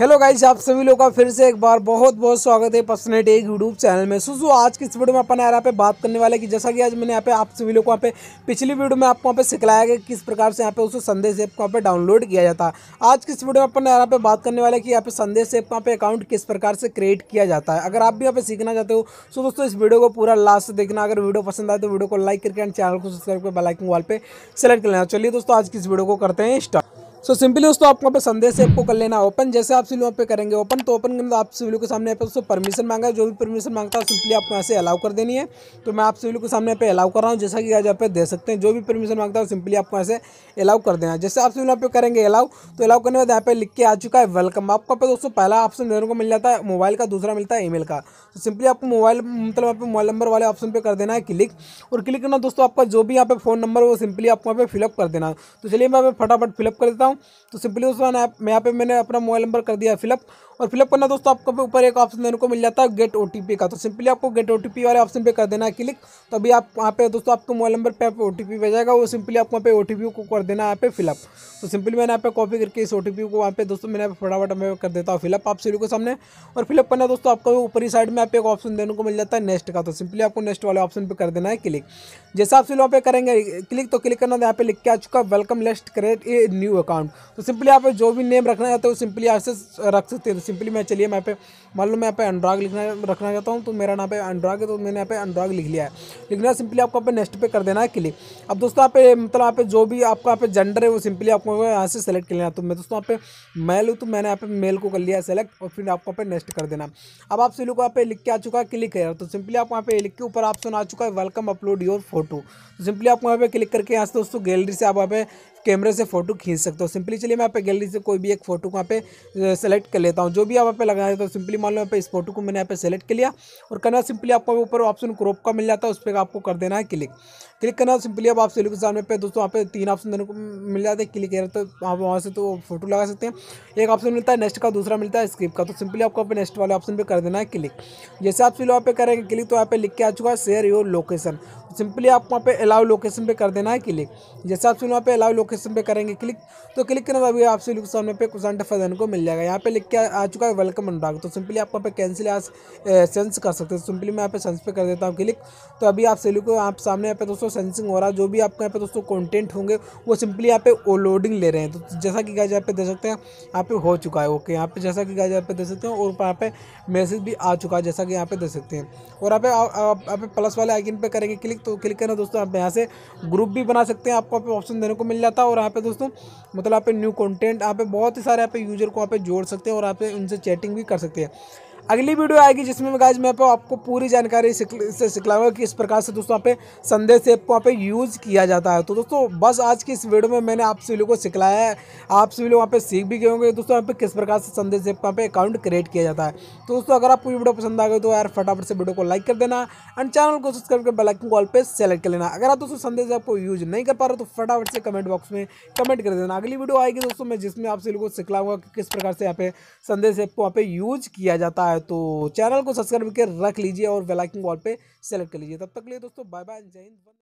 hello guys आप सभी लोगों का फिर से एक बार बहुत बहुत स्वागत है पसने एक यूट्यूब चैनल में सुसु आज की इस वीडियो में अपन यार यहाँ पे बात करने वाले कि जैसा कि आज मैंने यहाँ पे आप सभी लोग को यहाँ पे पिछली वीडियो में आपको यहाँ पे सिखलाया कि किस प्रकार से यहाँ पे उस संदेश ऐप को यहाँ पे डाउनलोड किया जाता है आज की इस वीडियो में अपन यहाँ पे बात करने वाले कि यहाँ पे संदेश ऐप का पे अकाउंट किस प्रकार से क्रिएट किया जाता है अगर आप भी यहाँ पे सीखना चाहते हो सो दोस्तों इस वीडियो को पूरा लास्ट देखना अगर वीडियो पसंद आए तो वीडियो को लाइक करके एंड चैनल को सब्सक्राइब कर बेलाइकन वाल पर सेलेक्ट कर लेना चलिए दोस्तों आज की इस वीडियो को करते हैं स्टार्ट सो सिंपली दोस्तों आपको पर संदेश ऐप को कर लेना ओपन जैसे आप सिलो पे करेंगे ओपन तो ओपन करने आप सिविलो के सामने पे दोस्तों परमिशन मांगा जो भी परमिशन मांगता है सिंपली आपको यहाँ से अलाउ कर देनी है तो मैं आप सिविलो के सामने पे अलाउ कर रहा हूँ जैसा कि आज आप दे सकते हैं जो भी परमिशन मांगता है सिंपली आपको यहाँ से अलाउ कर देना जैसे आप सिविलो पे करेंगे अलाउ तो अलाउ करने के बाद यहाँ पे लिख के आ चुका है वेलकम आपको पे दोस्तों पहला ऑप्शन मेरे को मिल जाता है मोबाइल का दूसरा मिलता है ई का तो सिंपली आपको मोबाइल मतलब आप मोबाइल नंबर वाले ऑप्शन पर कर देना है क्लिक और क्लिक करना दोस्तों आपका जो भी यहाँ पे फ़ोन नंबर वो सिंपली आपको यहाँ पे फिलअप कर देना तो चलिए मैं फटाफट फिलअप कर देता हूँ हूँ तो सिंपली उस वन यहाँ पे मैंने अपना मोबाइल नंबर कर दिया फिलअप और फिलअप करना दोस्तों आपको ऊपर एक ऑप्शन देने को मिल जाता है गेट ओ का तो सिंपली आपको गेट ओ वाले ऑप्शन पे कर देना है क्लिक तो अभी आप वहाँ पे दोस्तों आपको मोबाइल नंबर पे ओ टी पी जाएगा वो सिंपली आपको वहाँ पे ओ को कर देना है पे फिलअप तो सिंपली मैंने यहाँ पे कॉपी करके इस ओ को वहाँ पे दोस्तों मैंने फटाफट में कर देता हूँ फिलअप आप सभी को सामने और फिलअप करना दोस्तों आपको ऊपरी साइड में आप एक ऑप्शन देने को मिल जाता है नेक्स्ट का तो सिंपली आपको नेक्स्ट वाले ऑप्शन पर कर देना है क्लिक जैसा आप सभी वहाँ पे करेंगे क्लिक तो क्लिक करना यहाँ पे लिख के आ चुका वेलकम लेस्ट create a new account account तो सिंपली आप जो भी नेम रखना चाहते हो सिंपली आपसे रख सकते हैं तो सिंपली मैं चलिए मैं पे मान लो मैं यहाँ पे अनुराग लिखना रखना चाहता हूँ तो मेरा नाम पे अनुराग है तो मैंने यहाँ पे अनुराग लिख लिया है लिखना सिंपली आपको यहाँ नेक्स्ट पे कर देना है क्लिक अब दोस्तों आप मतलब आप जो भी आपका यहाँ पे जेंडर है वो सिंपली आपको यहाँ से सेलेक्ट कर लेना तो मैं दोस्तों यहाँ पे मेल हूँ तो मैंने यहाँ पे मेल को कर लिया सेलेक्ट और फिर आपको यहाँ नेक्स्ट कर देना अब आप सभी लोग यहाँ पे लिख के आ चुका है क्लिक है तो सिंपली आप वहाँ पे लिख के ऊपर ऑप्शन आ चुका है वेलकम अपलोड योर फोटो तो सिंपली आपको यहाँ पे क्लिक करके यहाँ से दोस्तों गैलरी से आप वहाँ पे कैमरे से फोटो खींच सकते हो सिंपली चलिए मैं आप गैलरी से कोई भी एक फोटो को यहाँ पे सेलेक्ट कर लेता हूँ जो भी आप यहाँ पे लगाना तो सिंपली मान लो यहाँ पे इस फोटो को मैंने यहाँ पे सेलेक्ट कर लिया और करना सिंपली आपको ऊपर ऑप्शन क्रॉप का मिल जाता है उस पर आपको कर देना है क्लिक क्लिक करना सिंपली अब आप सिलेक्ट के सामने पर दोस्तों यहाँ पे तीन ऑप्शन देने को मिल जाते हैं क्लिक करना तो आप वहाँ से तो फोटो लगा सकते हैं एक ऑप्शन मिलता है नेक्स्ट का दूसरा मिलता है स्क्रिप्ट का तो सिंपली आपको अपने नेक्स्ट वाले ऑप्शन पर कर देना है क्लिक जैसे आप फिर पे करेंगे क्लिक तो यहाँ पे लिख के आ चुका है शेयर योर लोकेशन सिंपली आप वहाँ पे अलाउ लोकेशन पे कर देना है क्लिक जैसे आप वहाँ पे अलाउ लोकेशन पे करेंगे क्लिक तो क्लिक करना अभी आप लोग सामने पे कुसान फजन को मिल जाएगा यहाँ पे लिख के आ चुका है वेलकम अनुराग तो सिंपली आप वहाँ पे कैंसिल आज सेंस कर सकते हो सिंपली मैं यहाँ पे सेंस पे कर देता हूँ क्लिक तो अभी आप सभी को आप सामने यहाँ पे दोस्तों सेंसिंग हो रहा है जो भी आपके यहाँ पे दोस्तों कॉन्टेंट होंगे वो सिंपली यहाँ पे लोडिंग ले रहे हैं तो जैसा कि गाय जहाँ पे दे सकते हैं यहाँ पे हो चुका है ओके यहाँ पे जैसा कि गाय जहाँ पे दे सकते हैं और यहाँ पे मैसेज भी आ चुका है जैसा कि यहाँ पे दे सकते हैं और यहाँ पे आप प्लस वाले आइकिन पर करेंगे क्लिक तो क्लिक करना दोस्तों आप यहाँ से ग्रुप भी बना सकते हैं आपको आप ऑप्शन देने को मिल जाता है और यहाँ पे दोस्तों मतलब आप न्यू कंटेंट आप बहुत ही सारे यहाँ पे यूज़र को आप जोड़ सकते हैं और आप उनसे चैटिंग भी कर सकते हैं अगली वीडियो आएगी जिसमें गाइज मैं आपको पूरी जानकारी से सिखलाऊंगा कि इस प्रकार से दोस्तों यहाँ पे संदेश ऐप को वहाँ पे यूज़ किया जाता है तो दोस्तों बस आज की इस वीडियो में मैंने आप सभी लोगों को सिखलाया है आप सभी लोग वहाँ पे सीख भी गए होंगे दोस्तों यहाँ पे किस प्रकार से संदेश ऐप वहाँ पे अकाउंट क्रिएट किया जाता है तो दोस्तों अगर आपको वीडियो पसंद आ गए तो यार फटाफट से वीडियो को लाइक कर देना एंड चैनल को सब्सक्राइब कर बेलाइकन कॉल पर सेलेक्ट कर लेना अगर आप दोस्तों संदेश ऐप को यूज़ नहीं कर पा रहे तो फटाफट से कमेंट बॉक्स में कमेंट कर देना अगली वीडियो आएगी दोस्तों मैं जिसमें आप सभी लोग को सिखलाऊंगा कि किस प्रकार से यहाँ पे संदेश ऐप को वहाँ पे यूज़ किया जाता है है तो चैनल को सब्सक्राइब करके रख लीजिए और बेलाइकिंग वॉल पर सेलेक्ट कर लीजिए तब तक लिए दोस्तों बाय बाय जय हिंद